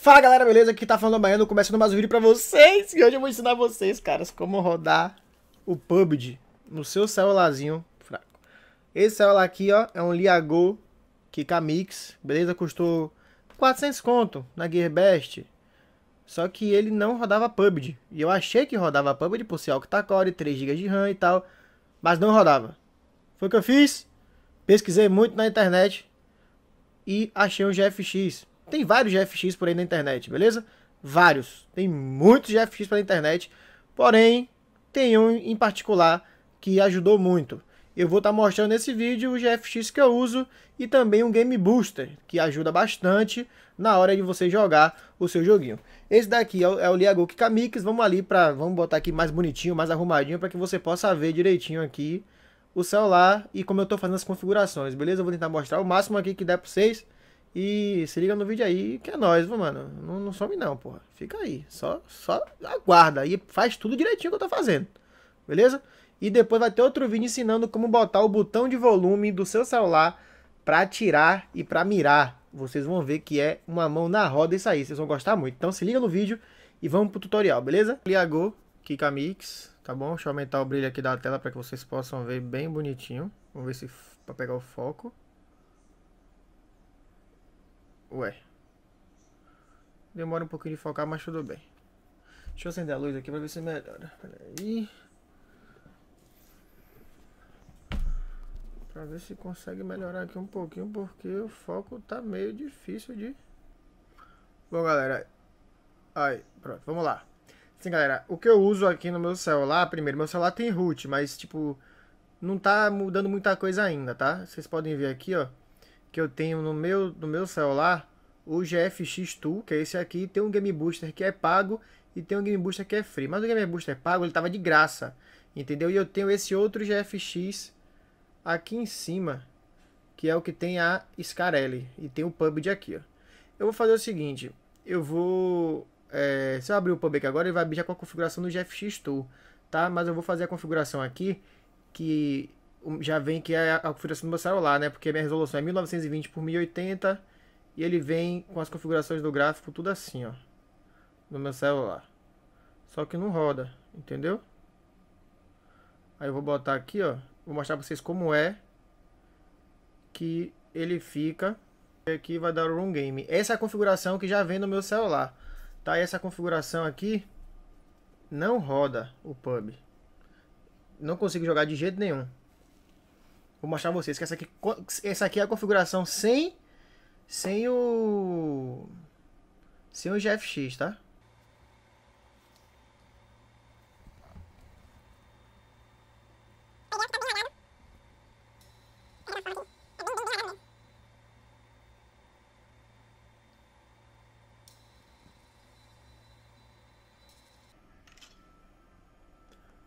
Fala galera, beleza? Aqui tá falando amanhã, no começo mais um vídeo pra vocês. E hoje eu vou ensinar vocês, caras, como rodar o PUBG no seu celularzinho fraco. Esse celular aqui, ó, é um Liago Mix, beleza? Custou 400 conto na Gearbest. Só que ele não rodava PUBG. E eu achei que rodava PUBG por ser octa 3 GB de RAM e tal. Mas não rodava. Foi o que eu fiz. Pesquisei muito na internet. E achei um GFX. Tem vários GFX por aí na internet, beleza? Vários. Tem muitos GFX pela internet. Porém, tem um em particular que ajudou muito. Eu vou estar tá mostrando nesse vídeo o GFX que eu uso e também um Game Booster, que ajuda bastante na hora de você jogar o seu joguinho. Esse daqui é o, é o Liagok Kamix, vamos ali para, vamos botar aqui mais bonitinho, mais arrumadinho, para que você possa ver direitinho aqui o celular e como eu estou fazendo as configurações, beleza? Eu vou tentar mostrar o máximo aqui que der para vocês. E se liga no vídeo aí, que é nóis, mano. Não, não some não, porra. Fica aí. Só, só aguarda. E faz tudo direitinho que eu tô fazendo. Beleza? E depois vai ter outro vídeo ensinando como botar o botão de volume do seu celular para tirar e para mirar. Vocês vão ver que é uma mão na roda isso aí. Vocês vão gostar muito. Então se liga no vídeo e vamos pro tutorial, beleza? Liagou, Kika Mix, tá bom? Deixa eu aumentar o brilho aqui da tela para que vocês possam ver bem bonitinho. Vamos ver se para pegar o foco. Ué. Demora um pouquinho de focar, mas tudo bem. Deixa eu acender a luz aqui pra ver se melhora. Peraí. Pra ver se consegue melhorar aqui um pouquinho, porque o foco tá meio difícil de... Bom, galera. Aí, pronto, vamos lá. Sim, galera, o que eu uso aqui no meu celular, primeiro, meu celular tem root, mas, tipo, não tá mudando muita coisa ainda, tá? Vocês podem ver aqui, ó que eu tenho no meu, no meu celular, o GFX Tool, que é esse aqui, tem um Game Booster que é pago e tem um Game Booster que é free. Mas o Game Booster é pago, ele tava de graça, entendeu? E eu tenho esse outro GFX aqui em cima, que é o que tem a Scarelli e tem o PUBG aqui, ó. Eu vou fazer o seguinte, eu vou... É, se eu abrir o PUBG agora, ele vai abrir já com a configuração do GFX Tool, tá? Mas eu vou fazer a configuração aqui, que já vem que é a configuração do meu celular, né? Porque minha resolução é 1920 por 1080 e ele vem com as configurações do gráfico tudo assim, ó, no meu celular. Só que não roda, entendeu? Aí eu vou botar aqui, ó, vou mostrar pra vocês como é que ele fica. E aqui vai dar o run Game. Essa é a configuração que já vem no meu celular, tá? E essa configuração aqui não roda o pub. Não consigo jogar de jeito nenhum. Vou mostrar pra vocês que essa aqui, essa aqui é a configuração sem, sem o... Sem o GFX, tá?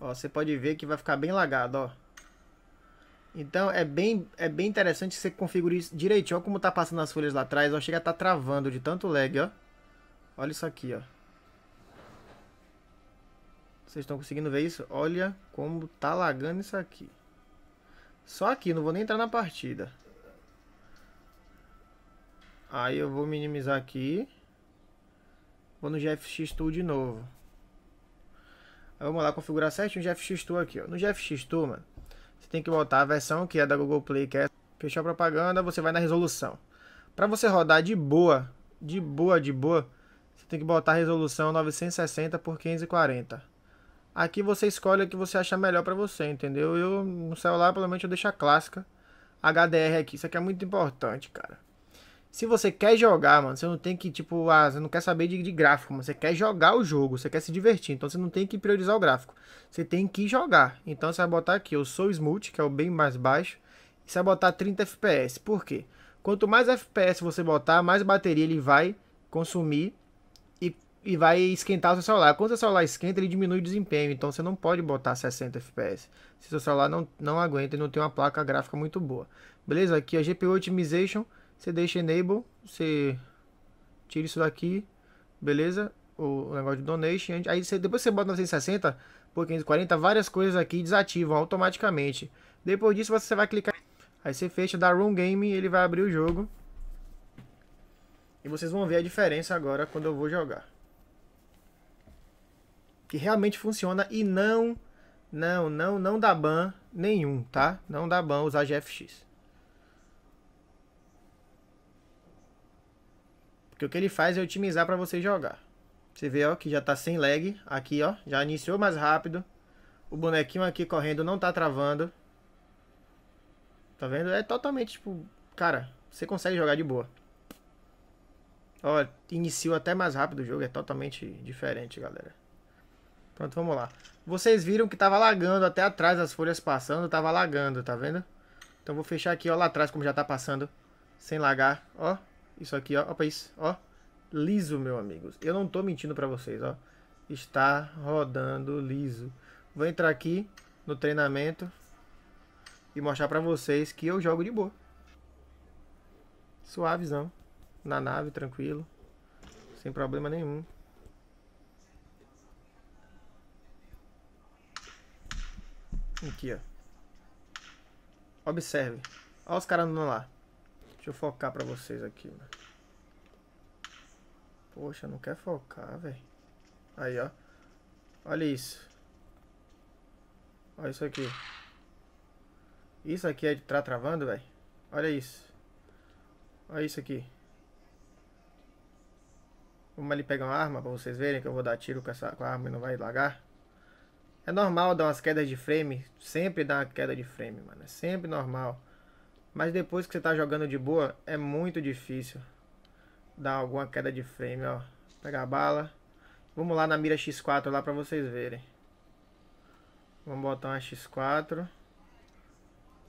Ó, você pode ver que vai ficar bem lagado, ó. Então é bem, é bem interessante você configurar isso direitinho. Olha como tá passando as folhas lá atrás. Ó, chega a tá travando de tanto lag, ó. Olha isso aqui, ó. Vocês estão conseguindo ver isso? Olha como tá lagando isso aqui. Só aqui, não vou nem entrar na partida. Aí eu vou minimizar aqui. Vou no GFX Tool de novo. vamos lá, configurar certinho o GFX Tool aqui, ó. No GFX Tool, mano você tem que botar a versão que é da Google Play, que é fechar a propaganda, você vai na resolução. Para você rodar de boa, de boa, de boa, você tem que botar a resolução 960 por 1540. Aqui você escolhe o que você achar melhor para você, entendeu? Eu no celular, provavelmente eu deixo a clássica HDR aqui. Isso aqui é muito importante, cara se você quer jogar, mano, você não tem que, tipo, ah, você não quer saber de, de gráfico, mano. Você quer jogar o jogo, você quer se divertir. Então você não tem que priorizar o gráfico. Você tem que jogar. Então você vai botar aqui, eu sou smooth, que é o bem mais baixo. E você vai botar 30 FPS. Por quê? Quanto mais FPS você botar, mais bateria ele vai consumir e, e vai esquentar o seu celular. Quando o seu celular esquenta, ele diminui o desempenho. Então você não pode botar 60 FPS. Se seu celular não, não aguenta e não tem uma placa gráfica muito boa. Beleza? Aqui a GPU Optimization você deixa enable, você tira isso daqui, beleza? O negócio de donation. Aí você, depois você bota 960 por 540, várias coisas aqui desativam automaticamente. Depois disso você vai clicar. Aí você fecha, dá Room Game ele vai abrir o jogo. E vocês vão ver a diferença agora quando eu vou jogar. Que realmente funciona e não, não, não, não dá ban nenhum, tá? Não dá ban usar GFX. Porque o que ele faz é otimizar para você jogar. Você vê, ó, que já tá sem lag. Aqui, ó, já iniciou mais rápido. O bonequinho aqui correndo não tá travando. Tá vendo? É totalmente, tipo... Cara, você consegue jogar de boa. Ó, iniciou até mais rápido o jogo. É totalmente diferente, galera. Pronto, vamos lá. Vocês viram que tava lagando até atrás, as folhas passando. Tava lagando, tá vendo? Então vou fechar aqui, ó, lá atrás, como já tá passando. Sem lagar, ó. Isso aqui, ó, ó isso, ó, liso, meus amigos. Eu não tô mentindo para vocês, ó. Está rodando liso. Vou entrar aqui no treinamento e mostrar para vocês que eu jogo de boa. Suavezão. Na nave, tranquilo. Sem problema nenhum. Aqui, ó. Observe. Olha os caras andando lá. Deixa eu focar pra vocês aqui. Mano. Poxa, não quer focar, velho. Aí, ó. Olha isso. Olha isso aqui. Isso aqui é de tá travando, velho. Olha isso. Olha isso aqui. Vamos ali pegar uma arma pra vocês verem que eu vou dar tiro com, essa, com a arma e não vai lagar. É normal dar umas quedas de frame. Sempre dá uma queda de frame, mano. É sempre normal. Mas depois que você tá jogando de boa, é muito difícil dar alguma queda de frame, ó. Pegar a bala. Vamos lá na mira X4 lá pra vocês verem. Vamos botar uma X4.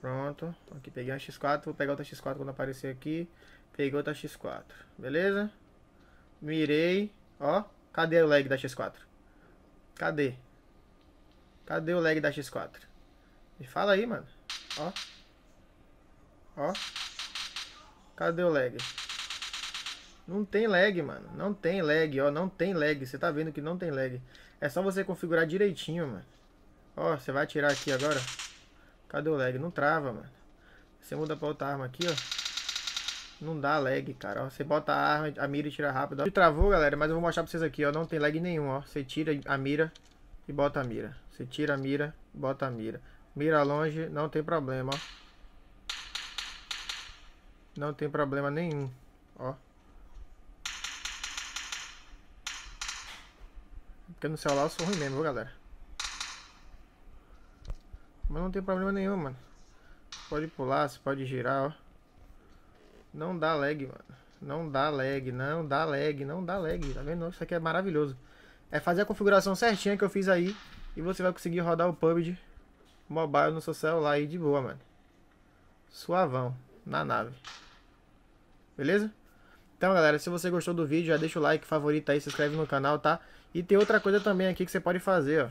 Pronto. Aqui peguei uma X4. Vou pegar outra X4 quando aparecer aqui. Peguei outra X4. Beleza? Mirei. Ó. Cadê o lag da X4? Cadê? Cadê o lag da X4? Me fala aí, mano. Ó. Ó. Cadê o lag? Não tem lag, mano. Não tem lag, ó. Não tem lag. Você tá vendo que não tem lag. É só você configurar direitinho, mano. Ó, você vai tirar aqui agora. Cadê o lag? Não trava, mano. Você muda pra outra arma aqui, ó. Não dá lag, cara. Ó, você bota a arma, a mira e tira rápido. Ó. Travou, galera, mas eu vou mostrar pra vocês aqui, ó. Não tem lag nenhum, ó. Você tira a mira e bota a mira. Você tira a mira, bota a mira. Mira longe, não tem problema, ó. Não tem problema nenhum. Ó. Porque no celular eu sou ruim mesmo, galera? Mas não tem problema nenhum, mano. pode pular, você pode girar, ó. Não dá lag, mano. Não dá lag, não dá lag, não dá lag. Tá vendo? Isso aqui é maravilhoso. É fazer a configuração certinha que eu fiz aí. E você vai conseguir rodar o PUBG Mobile no seu celular aí de boa, mano. Suavão, na nave beleza? Então, galera, se você gostou do vídeo, já deixa o like, favorita aí, se inscreve no canal, tá? E tem outra coisa também aqui que você pode fazer, ó,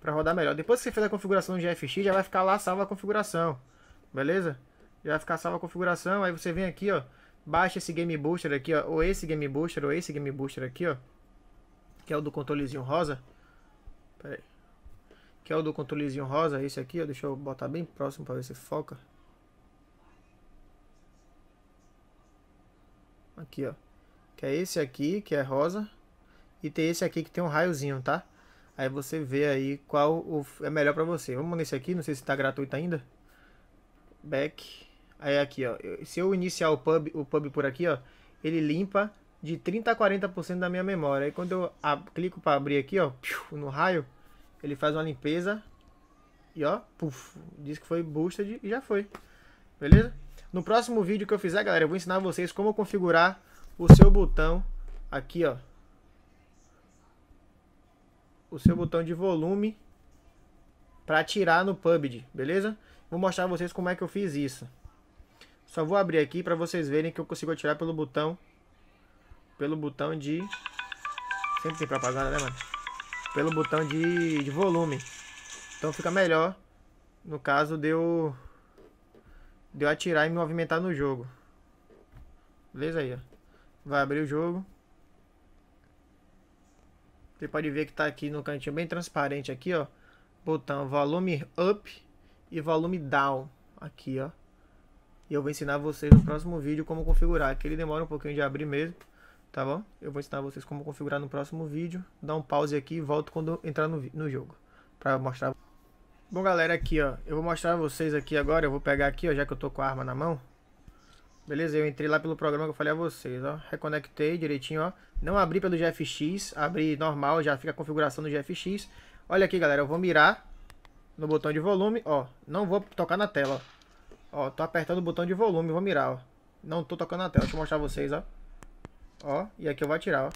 pra rodar melhor. Depois que você fez a configuração do GFX, já vai ficar lá salva a configuração, beleza? Já vai ficar salva a configuração, aí você vem aqui, ó, baixa esse Game Booster aqui, ó, ou esse Game Booster, ou esse Game Booster aqui, ó, que é o do controlezinho rosa. Pera aí. Que é o do controlezinho rosa, esse aqui, ó, deixa eu botar bem próximo pra ver se foca. Aqui, ó. Que é esse aqui, que é rosa. E tem esse aqui que tem um raiozinho, tá? Aí você vê aí qual o, é melhor pra você. Vamos nesse aqui, não sei se tá gratuito ainda. Back. Aí aqui, ó. Se eu iniciar o pub, o pub por aqui, ó. Ele limpa de 30% a 40% da minha memória. Aí quando eu a, clico pra abrir aqui, ó. No raio. Ele faz uma limpeza. E ó. Puf, diz que foi boosted e já foi. Beleza? No próximo vídeo que eu fizer, galera, eu vou ensinar vocês como configurar o seu botão aqui, ó. O seu botão de volume para tirar no PUBG, beleza? Vou mostrar vocês como é que eu fiz isso. Só vou abrir aqui para vocês verem que eu consigo atirar pelo botão pelo botão de sempre tem propaganda, né, mano? Pelo botão de, de volume. Então fica melhor no caso de eu de eu atirar e me movimentar no jogo. Beleza aí, ó. Vai abrir o jogo. Você pode ver que tá aqui no cantinho bem transparente aqui, ó. Botão volume up e volume down aqui, ó. E eu vou ensinar vocês no próximo vídeo como configurar. Que ele demora um pouquinho de abrir mesmo, tá bom? Eu vou ensinar vocês como configurar no próximo vídeo. Dá um pause aqui e volto quando entrar no, no jogo. Pra mostrar Bom, galera, aqui, ó. Eu vou mostrar a vocês aqui agora. Eu vou pegar aqui, ó, já que eu tô com a arma na mão. Beleza? Eu entrei lá pelo programa que eu falei a vocês, ó. Reconectei direitinho, ó. Não abri pelo GFX, abri normal, já fica a configuração do GFX. Olha aqui, galera, eu vou mirar no botão de volume, ó. Não vou tocar na tela, ó. Ó, tô apertando o botão de volume, vou mirar, ó. Não tô tocando na tela, deixa eu mostrar a vocês, ó. Ó, e aqui eu vou atirar, ó.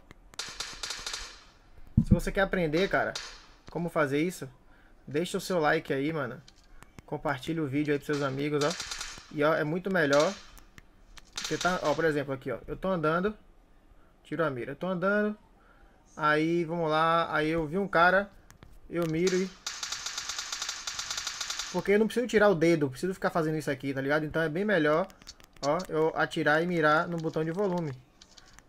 Se você quer aprender, cara, como fazer isso, Deixa o seu like aí, mano. Compartilha o vídeo aí pros seus amigos, ó. E, ó, é muito melhor. Você tá, ó, por exemplo, aqui, ó. Eu tô andando. Tiro a mira. Eu tô andando. Aí, vamos lá. Aí eu vi um cara. Eu miro e... Porque eu não preciso tirar o dedo. Preciso ficar fazendo isso aqui, tá ligado? Então é bem melhor, ó, eu atirar e mirar no botão de volume.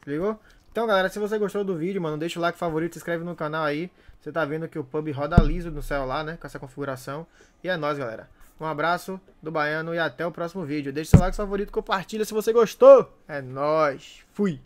Ligou? Então, galera, se você gostou do vídeo, mano, deixa o like favorito, se inscreve no canal aí. Você tá vendo que o pub roda liso no celular, né? Com essa configuração. E é nóis, galera. Um abraço do Baiano e até o próximo vídeo. Deixa seu like favorito, compartilha se você gostou. É nóis. Fui.